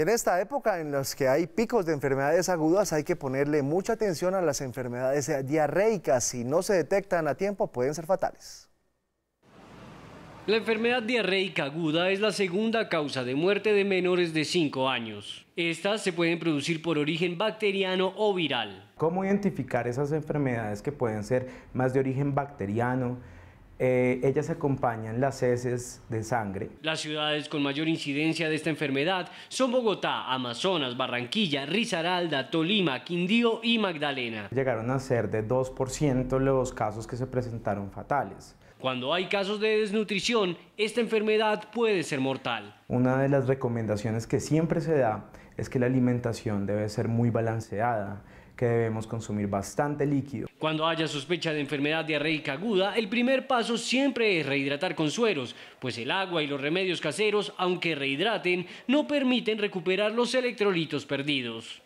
En esta época en la que hay picos de enfermedades agudas hay que ponerle mucha atención a las enfermedades diarreicas. Si no se detectan a tiempo pueden ser fatales. La enfermedad diarreica aguda es la segunda causa de muerte de menores de 5 años. Estas se pueden producir por origen bacteriano o viral. ¿Cómo identificar esas enfermedades que pueden ser más de origen bacteriano, eh, ellas acompañan las heces de sangre. Las ciudades con mayor incidencia de esta enfermedad son Bogotá, Amazonas, Barranquilla, Risaralda, Tolima, Quindío y Magdalena. Llegaron a ser de 2% los casos que se presentaron fatales. Cuando hay casos de desnutrición, esta enfermedad puede ser mortal. Una de las recomendaciones que siempre se da es que la alimentación debe ser muy balanceada, que debemos consumir bastante líquido. Cuando haya sospecha de enfermedad diarreica aguda, el primer paso siempre es rehidratar con sueros, pues el agua y los remedios caseros, aunque rehidraten, no permiten recuperar los electrolitos perdidos.